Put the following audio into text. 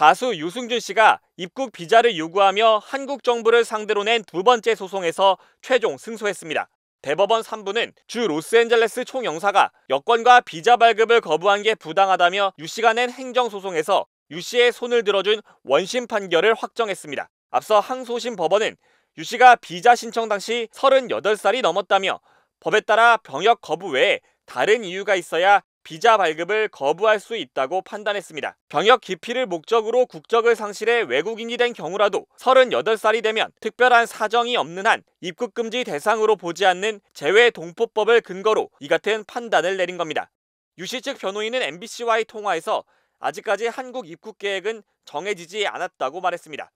가수 유승준 씨가 입국 비자를 요구하며 한국 정부를 상대로 낸 두 번째 소송에서 최종 승소했습니다. 대법원 3부는 주 로스앤젤레스 총영사가 여권과 비자 발급을 거부한 게 부당하다며 유 씨가 낸 행정소송에서 유 씨의 손을 들어준 원심 판결을 확정했습니다. 앞서 항소심 법원은 유 씨가 비자 신청 당시 38살이 넘었다며 법에 따라 병역 거부 외에 다른 이유가 있어야 비자 발급을 거부할 수 있다고 판단했습니다. 병역 기피를 목적으로 국적을 상실해 외국인이 된 경우라도 38살이 되면 특별한 사정이 없는 한 입국 금지 대상으로 보지 않는 제외 동포법을 근거로 이 같은 판단을 내린 겁니다. 유씨 측 변호인은 MBC와의 통화에서 아직까지 한국 입국 계획은 정해지지 않았다고 말했습니다.